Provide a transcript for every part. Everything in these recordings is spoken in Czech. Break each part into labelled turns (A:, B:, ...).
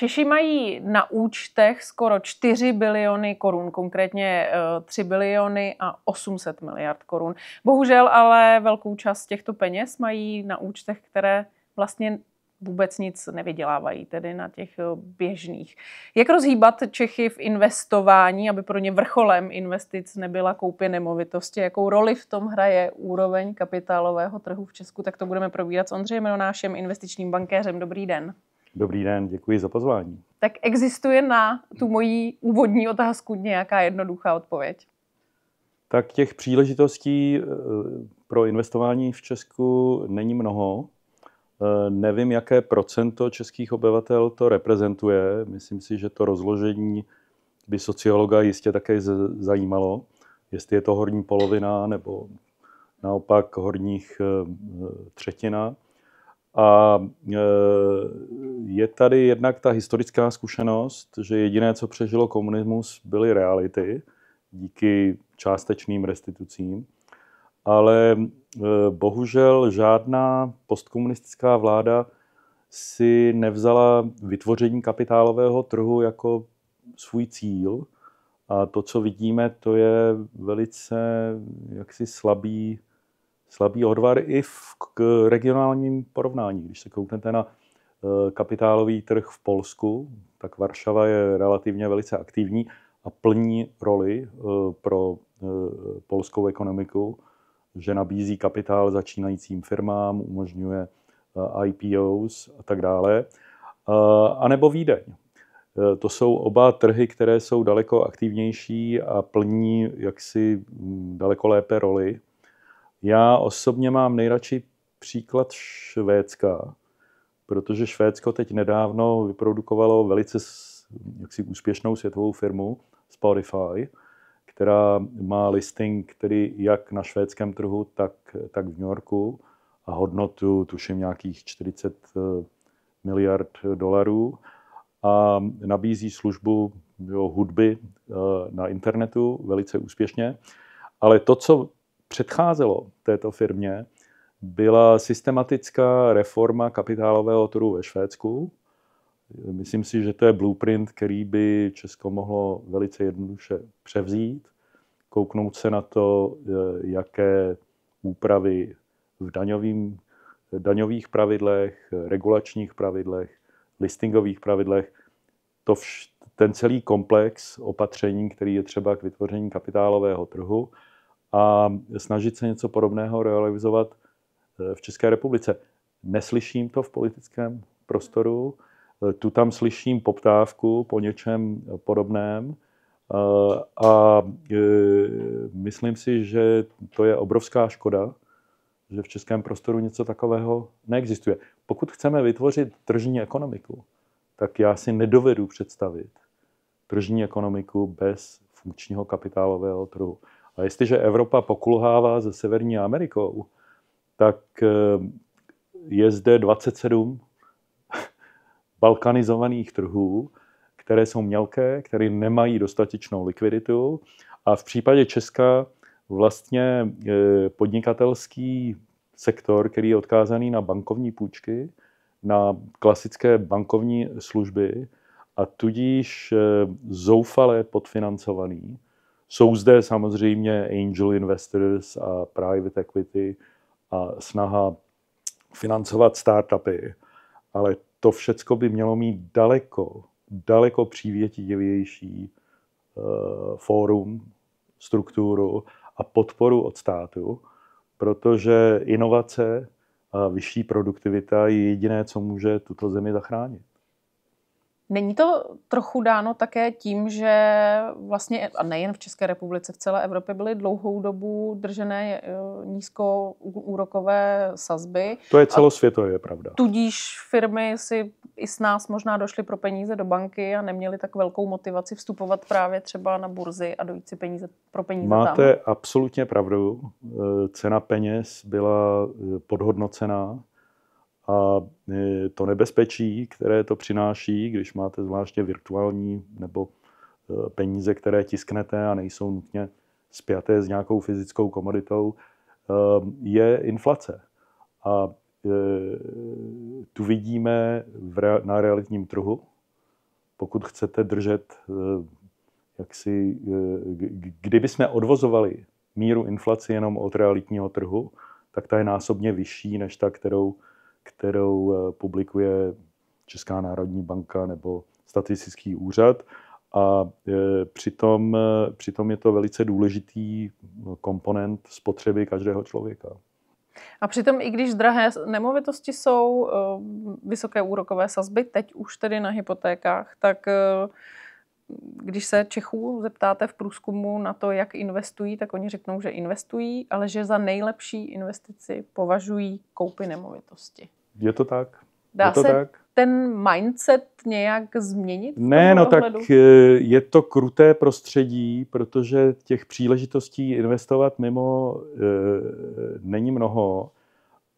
A: Češi mají na účtech skoro 4 biliony korun, konkrétně 3 eh, biliony a 800 miliard korun. Bohužel ale velkou část těchto peněz mají na účtech, které vlastně vůbec nic nevydělávají, tedy na těch eh, běžných. Jak rozhýbat Čechy v investování, aby pro ně vrcholem investic nebyla koupě nemovitosti? Jakou roli v tom hraje úroveň kapitálového trhu v Česku? Tak to budeme probírat s Ondřejem Ronášem, investičním bankéřem. Dobrý den.
B: Dobrý den, děkuji za pozvání.
A: Tak existuje na tu moji úvodní otázku nějaká jednoduchá odpověď?
B: Tak těch příležitostí eh, pro investování v Česku není mnoho. Eh, nevím, jaké procento českých obyvatel to reprezentuje. Myslím si, že to rozložení by sociologa jistě také zajímalo, jestli je to horní polovina nebo naopak horních eh, třetina. A e, je tady jednak ta historická zkušenost, že jediné, co přežilo komunismus, byly reality díky částečným restitucím. Ale e, bohužel žádná postkomunistická vláda si nevzala vytvoření kapitálového trhu jako svůj cíl. A to, co vidíme, to je velice jaksi slabý slabý odvar i v k regionálním porovnání. Když se kouknete na e, kapitálový trh v Polsku, tak Varšava je relativně velice aktivní a plní roli e, pro e, polskou ekonomiku, že nabízí kapitál začínajícím firmám, umožňuje IPOs a tak dále. A nebo Vídeň. To jsou oba trhy, které jsou daleko aktivnější a plní jaksi daleko lépe roli já osobně mám nejradši příklad Švédska, protože Švédsko teď nedávno vyprodukovalo velice jaksi úspěšnou světovou firmu Spotify, která má listing který jak na švédském trhu, tak, tak v New Yorku a hodnotu tuším nějakých 40 eh, miliard dolarů a nabízí službu jo, hudby eh, na internetu velice úspěšně. Ale to, co předcházelo této firmě, byla systematická reforma kapitálového trhu ve Švédsku. Myslím si, že to je blueprint, který by Česko mohlo velice jednoduše převzít, kouknout se na to, eh, jaké úpravy v daňovým, daňových pravidlech, regulačních pravidlech, listingových pravidlech, to vš, ten celý komplex opatření, který je třeba k vytvoření kapitálového trhu, a snažit se něco podobného realizovat eh, v České republice. Neslyším to v politickém prostoru, eh, tu tam slyším poptávku po něčem eh, podobném a myslím si, že to je obrovská škoda, že v českém prostoru něco takového neexistuje. Pokud chceme vytvořit tržní ekonomiku, tak já si nedovedu představit tržní ekonomiku bez funkčního kapitálového trhu. A jestliže Evropa pokulhává ze Severní Amerikou, tak eh, je zde 27 balkanizovaných trhů, které jsou mělké, které nemají dostatečnou likviditu. A v případě Česka vlastně eh, podnikatelský sektor, který je odkázaný na bankovní půjčky, na klasické bankovní služby a tudíž eh, zoufale podfinancovaný, jsou zde samozřejmě angel investors a private equity a snaha financovat startupy, ale to všecko by mělo mít daleko, daleko přívětivější uh, fórum, strukturu a podporu od státu, protože inovace a vyšší produktivita je jediné, co může tuto zemi zachránit.
A: Není to trochu dáno také tím, že vlastně, a nejen v České republice, v celé Evropě byly dlouhou dobu držené eh, nízkoúrokové sazby. To je
B: celosvětově, pravda.
A: Tudíž firmy si i s nás možná došly pro peníze do banky a neměly tak velkou motivaci vstupovat právě třeba na burzy a dojít si peníze pro peníze Máte tam.
B: absolutně pravdu. Eh, cena peněz byla eh, podhodnocená a e, to nebezpečí, které to přináší, když máte zvláště virtuální nebo e, peníze, které tisknete a nejsou nutně spjaté s nějakou fyzickou komoditou, e, je inflace. A tu vidíme na realitním trhu. Pokud chcete držet, jak si, kdyby jsme odvozovali míru inflace jenom od realitního trhu, tak ta je násobně vyšší než ta, kterou kterou eh, publikuje Česká národní banka nebo statistický úřad. A eh, přitom, eh, přitom je to velice důležitý komponent spotřeby každého člověka.
A: A přitom, i když drahé nemovitosti jsou vysoké úrokové sazby, teď už tedy na hypotékách, tak když se Čechů zeptáte v průzkumu na to, jak investují, tak oni řeknou, že investují, ale že za nejlepší investici považují koupy nemovitosti.
B: Je to tak? Dá je to se tak?
A: ten mindset nějak změnit? Ne, no dohledu? tak eh,
B: je to kruté prostředí, protože těch příležitostí investovat mimo e, není mnoho.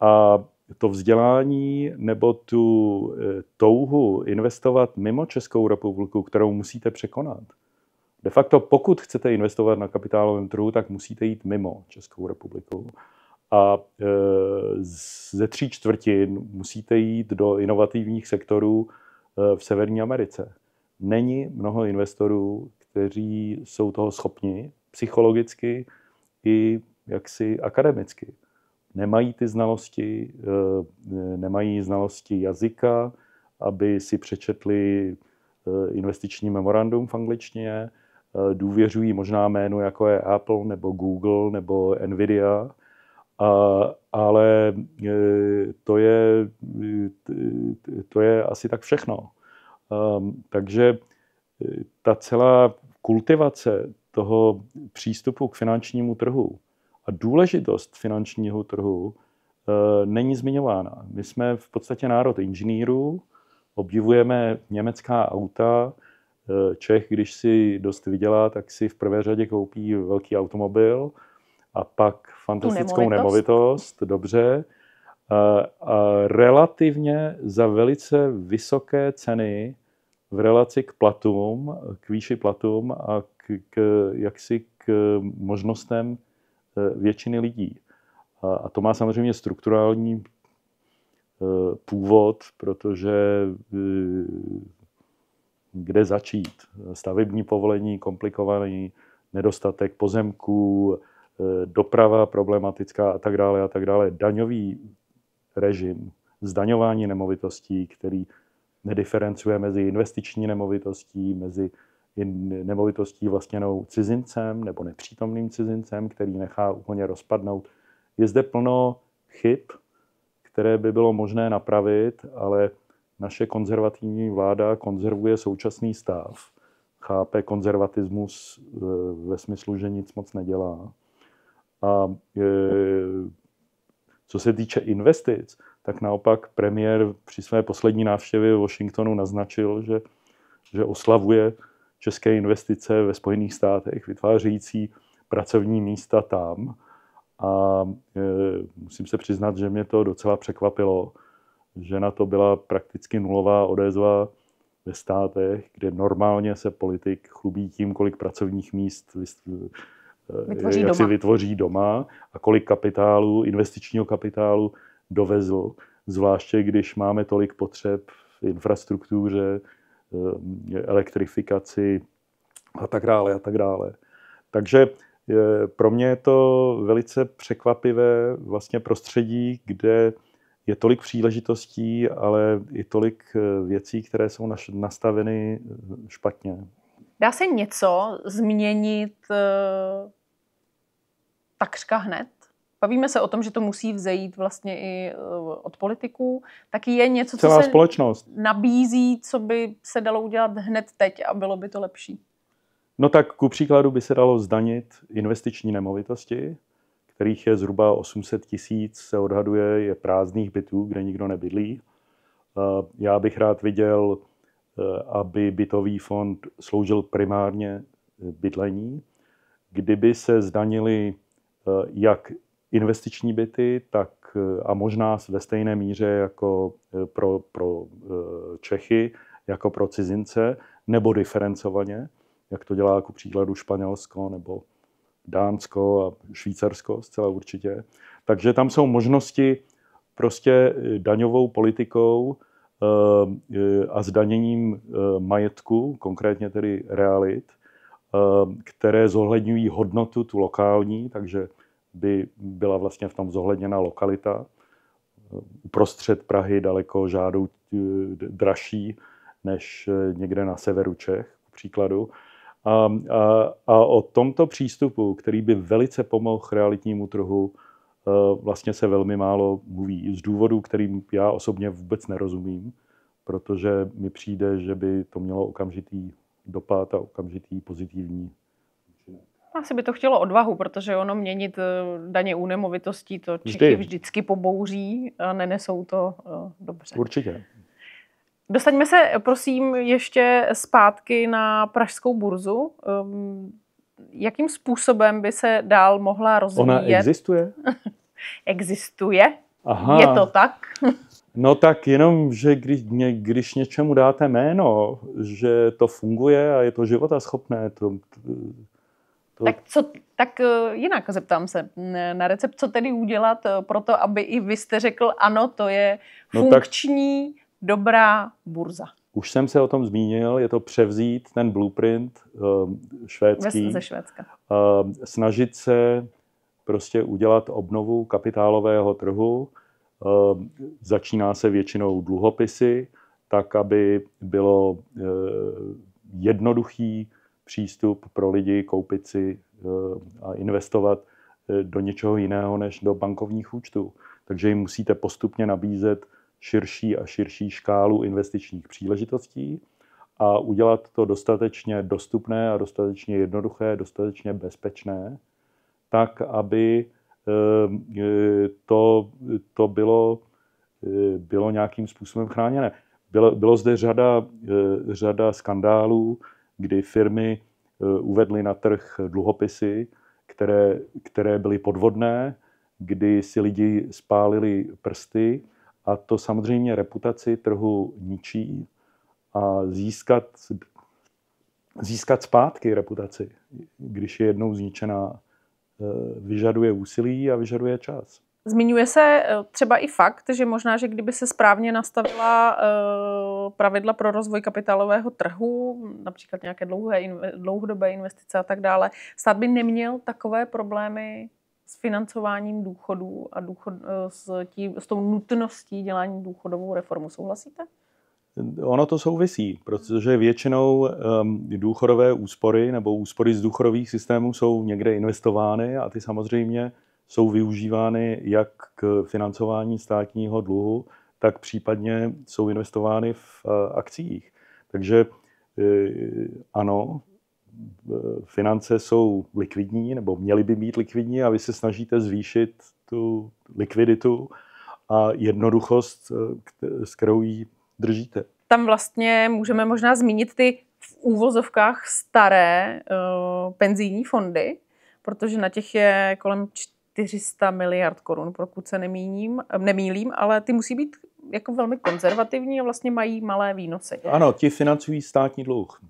B: A to vzdělání nebo tu eh, touhu investovat mimo Českou republiku, kterou musíte překonat. De facto, pokud chcete investovat na kapitálovém trhu, tak musíte jít mimo Českou republiku. A eh, ze tří čtvrtin musíte jít do inovativních sektorů eh, v Severní Americe. Není mnoho investorů, kteří jsou toho schopni psychologicky i jaksi akademicky nemají ty znalosti, eh, nemají znalosti jazyka, aby si přečetli eh, investiční memorandum v angličtině, eh, důvěřují možná jménu jako je Apple nebo Google nebo Nvidia, a, ale to je, to je asi tak všechno. Ehm, takže ta celá kultivace toho přístupu k finančnímu trhu, a důležitost finančního trhu e, není zmiňována. My jsme v podstatě národ inženýrů, obdivujeme německá auta. E, Čech, když si dost vydělá, tak si v prvé řadě koupí velký automobil a pak fantastickou nemovitost. nemovitost, dobře. E, a relativně za velice vysoké ceny v relaci k platům, k výši platům a k, k jaksi k možnostem Eh, většiny lidí. A to má samozřejmě strukturální eh, původ, protože eh, kde začít? Stavební povolení komplikovaný, nedostatek pozemků, doprava problematická a tak dále a tak dále. Daňový režim, zdaňování nemovitostí, který nediferencuje mezi investiční nemovitostí, mezi nemovitostí vlastněnou cizincem nebo nepřítomným cizincem, který nechá úplně rozpadnout. Je zde plno chyb, které by bylo možné napravit, ale naše konzervativní vláda konzervuje současný stav, chápe konzervatismus e, ve smyslu, že nic moc nedělá. A e, co se týče investic, tak naopak premiér při své poslední návštěvě v Washingtonu naznačil, že, že oslavuje české investice ve Spojených státech, vytvářející pracovní místa tam. A e, musím se přiznat, že mě to docela překvapilo, že na to byla prakticky nulová odezva ve státech, kde normálně se politik chlubí tím, kolik pracovních míst e, vytvoří jak doma. si vytvoří doma a kolik kapitálu, investičního kapitálu dovezl, zvláště když máme tolik potřeb v infrastruktuře, Eh, elektrifikaci a tak dále a tak dále. Takže eh, pro mě je to velice překvapivé vlastně prostředí, kde je tolik příležitostí, ale i tolik eh, věcí, které jsou nastaveny špatně.
A: Dá se něco změnit takřka hned? Bavíme se o tom, že to musí vzejít vlastně i eh, od politiků. Taky je něco, Celá co se společnost. nabízí, co by se dalo udělat hned teď a bylo by to lepší.
B: No tak ku příkladu by se dalo zdanit investiční nemovitosti, kterých je zhruba 800 tisíc, se odhaduje, je prázdných bytů, kde nikdo nebydlí. Eh, já bych rád viděl, eh, aby bytový fond sloužil primárně bydlení. Kdyby se zdanili jak investiční byty, tak eh, a možná ve stejné míře jako eh, pro, pro eh, Čechy, jako pro cizince, nebo diferencovaně, jak to dělá jako příkladu Španělsko nebo Dánsko a Švýcarsko zcela určitě. Takže tam jsou možnosti prostě daňovou politikou a zdaněním majetku, konkrétně tedy realit, které zohledňují hodnotu tu lokální, takže by byla vlastně v tom zohledněna lokalita. Uprostřed Prahy daleko žádou eh, dražší než eh, někde na severu Čech, k příkladu. A, a, a o tomto přístupu, který by velice pomohl realitnímu trhu, eh, vlastně se velmi málo mluví. Z důvodů, kterým já osobně vůbec nerozumím, protože mi přijde, že by to mělo okamžitý dopad a okamžitý pozitivní
A: asi by to chtělo odvahu, protože ono měnit eh, daně u nemovitostí, to Čechy Vždy. vždycky pobouří a nenesou to eh, dobře. Určitě. Dostaňme se, prosím, ještě zpátky na pražskou burzu. Ehm, jakým způsobem by se dál mohla rozvíjet? Ona existuje? existuje. Aha. Je to tak?
B: no tak jenom, že když, mě, když něčemu dáte jméno, že to funguje a je to životaschopné, to, to tak,
A: co, tak eh, jinak zeptám se eh, na recept, co tedy udělat eh, pro to, aby i vy jste řekl, ano, to je funkční, no tak... dobrá burza.
B: Už jsem se o tom zmínil, je to převzít ten blueprint švédský. Ze Švédska. Snažit se prostě udělat obnovu kapitálového trhu. Začíná se většinou dluhopisy, tak aby bylo jednoduchý přístup pro lidi koupit si eh, a investovat eh, do něčeho jiného než do bankovních účtů. Takže jim musíte postupně nabízet širší a širší škálu investičních příležitostí a udělat to dostatečně dostupné a dostatečně jednoduché, dostatečně bezpečné, tak, aby eh, to, to bylo, bylo nějakým způsobem chráněné. Bylo, bylo zde řada, řada skandálů, kdy firmy eh, uvedly na trh dluhopisy, které, které byly podvodné, kdy si lidi spálili prsty a to samozřejmě reputaci trhu ničí a získat, získat zpátky reputaci, když je jednou zničená, eh, vyžaduje úsilí a vyžaduje čas.
A: Zmiňuje se eh, třeba i fakt, že možná, že kdyby se správně nastavila eh, pravidla pro rozvoj kapitálového trhu, například nějaké dlouhé, dlouhodobé investice a tak dále, stát by neměl takové problémy s financováním důchodů a důchod, eh, s, tím, s tou nutností dělání důchodovou reformu. Souhlasíte?
B: Ono to souvisí, protože většinou um, důchodové úspory nebo úspory z důchodových systémů jsou někde investovány a ty samozřejmě jsou využívány jak k financování státního dluhu, tak případně jsou investovány v eh, akcích. Takže eh, ano, eh, finance jsou likvidní, nebo měly by být likvidní a vy se snažíte zvýšit tu likviditu a jednoduchost, s kterou ji držíte.
A: Tam vlastně můžeme možná zmínit ty v úvozovkách staré uh, penzijní fondy, protože na těch je kolem 400 miliard korun, pokud se nemíním, nemýlím, ale ty musí být jako velmi konzervativní a vlastně mají malé výnosy. Ano,
B: ti financují státní dluh.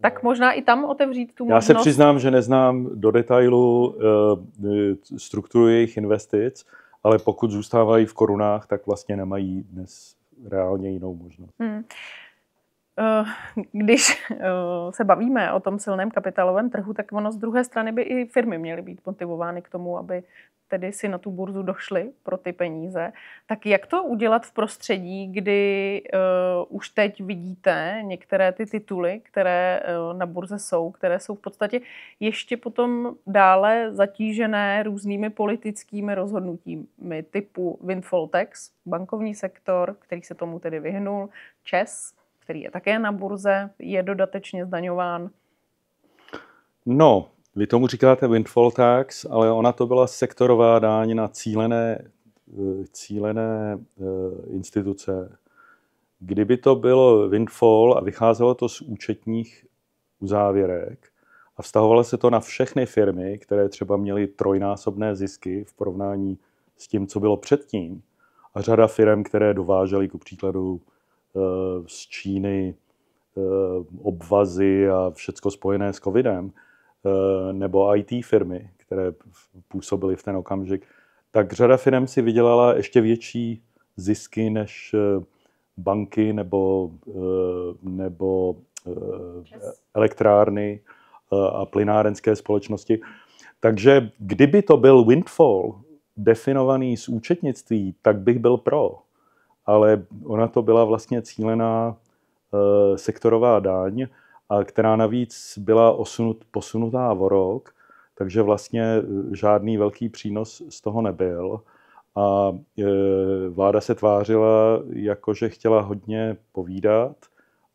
A: Tak možná i tam otevřít tu Já možnost. Já se přiznám,
B: že neznám do detailu eh, strukturu jejich investic, ale pokud zůstávají v korunách, tak vlastně nemají dnes reálně jinou možnost.
A: Hmm. Eh, když eh, se bavíme o tom silném kapitálovém trhu, tak ono z druhé strany by i firmy měly být motivovány k tomu, aby tedy si na tu burzu došly pro ty peníze. Tak jak to udělat v prostředí, kdy eh, už teď vidíte některé ty tituly, které na burze jsou, které jsou v podstatě ještě potom dále zatížené různými politickými rozhodnutími typu Windfall Tax, bankovní sektor, který se tomu tedy vyhnul, ČES, který je také na burze, je dodatečně zdaňován?
B: No, vy tomu říkáte windfall tax, ale ona to byla sektorová dáň na cílené, eh, cílené eh, instituce. Kdyby to bylo windfall a vycházelo to z účetních uzávěrek a vztahovalo se to na všechny firmy, které třeba měly trojnásobné zisky v porovnání s tím, co bylo předtím, a řada firm, které dovážely ku příkladu Eh, z Číny eh, obvazy a všecko spojené s covidem, eh, nebo IT firmy, které působily v ten okamžik, tak řada firm si vydělala ještě větší zisky než banky nebo, nebo elektrárny a plynárenské společnosti. Takže kdyby to byl windfall definovaný z účetnictví, tak bych byl pro ale ona to byla vlastně cílená eh, sektorová daň, a která navíc byla osunut, posunutá o rok, takže vlastně eh, žádný velký přínos z toho nebyl. A eh, vláda se tvářila, jako že chtěla hodně povídat,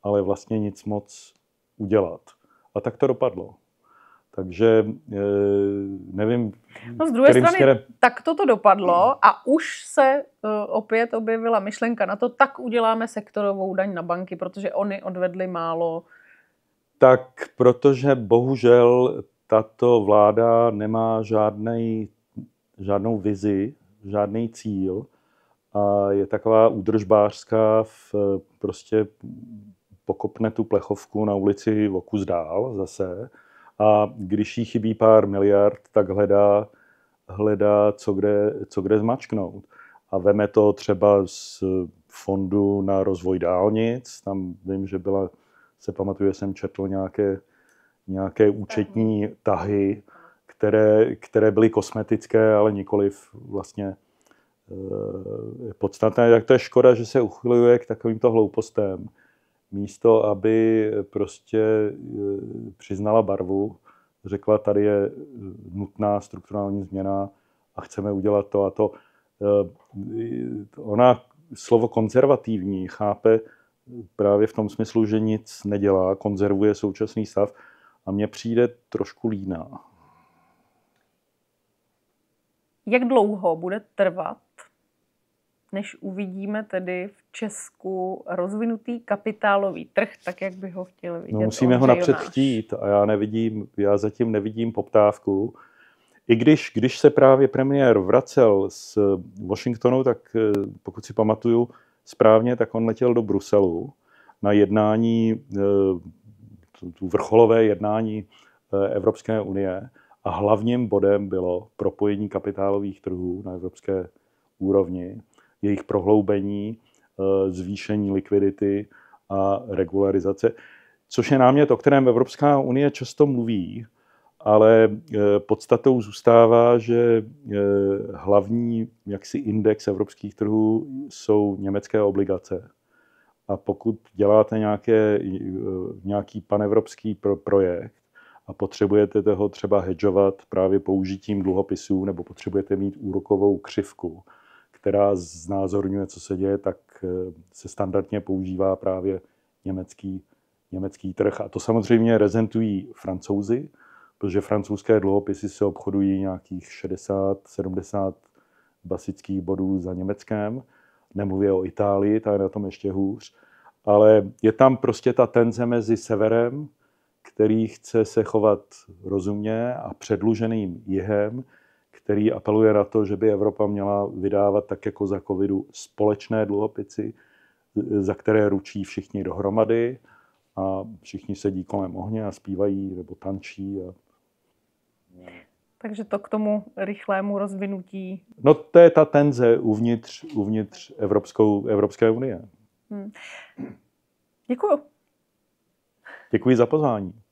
B: ale vlastně nic moc udělat. A tak to dopadlo. Takže eh, nevím.
A: No z druhé kterým strany, směrem... tak toto dopadlo a už se eh, opět objevila myšlenka na to, tak uděláme sektorovou daň na banky, protože oni odvedli málo.
B: Tak protože bohužel tato vláda nemá žádnej, žádnou vizi, žádný cíl a je taková údržbářská, v, eh, prostě pokopne tu plechovku na ulici o kus dál zase a když jí chybí pár miliard, tak hledá, hledá co, kde, co kde zmačknout. A veme to třeba z fondu na rozvoj dálnic, tam vím, že byla, se pamatuju, jsem četl nějaké, nějaké účetní tahy, které, které byly kosmetické, ale nikoli vlastně e, podstatné. Tak to je škoda, že se uchyluje k takovýmto hloupostem místo aby prostě eh, přiznala barvu, řekla, tady je eh, nutná strukturální změna a chceme udělat to a to. Eh, ona slovo konzervativní chápe právě v tom smyslu, že nic nedělá, konzervuje současný stav a mně přijde trošku líná.
A: Jak dlouho bude trvat než uvidíme tedy v Česku rozvinutý kapitálový trh, tak jak by ho chtěli vidět. No, musíme ho napřed Jonáš.
B: chtít a já, nevidím, já zatím nevidím poptávku. I když, když se právě premiér vracel z Washingtonu, tak eh, pokud si pamatuju správně, tak on letěl do Bruselu na jednání, eh, tu vrcholové jednání eh, Evropské unie a hlavním bodem bylo propojení kapitálových trhů na evropské úrovni jejich prohloubení, eh, zvýšení likvidity a regularizace, což je námět, o kterém Evropská unie často mluví, ale eh, podstatou zůstává, že eh, hlavní jaksi index evropských trhů jsou německé obligace. A pokud děláte nějaké, nějaký panevropský pro projekt a potřebujete toho třeba hedžovat právě použitím dluhopisů nebo potřebujete mít úrokovou křivku, která znázorňuje, co se děje, tak eh, se standardně používá právě německý, německý trh. A to samozřejmě rezentují francouzi, protože francouzské dluhopisy se obchodují nějakých 60-70 basických bodů za německém. Nemluvě o Itálii, ta je na tom ještě hůř. Ale je tam prostě ta tenze mezi severem, který chce se chovat rozumně a předluženým jihem, který apeluje na to, že by Evropa měla vydávat tak jako za covidu společné dluhopisy, za které ručí všichni dohromady a všichni sedí kolem ohně a zpívají nebo tančí. A...
A: Takže to k tomu rychlému rozvinutí.
B: No to je ta tenze uvnitř, uvnitř Evropskou, Evropské unie.
A: Hmm. Děkuju.
B: Děkuji za pozvání.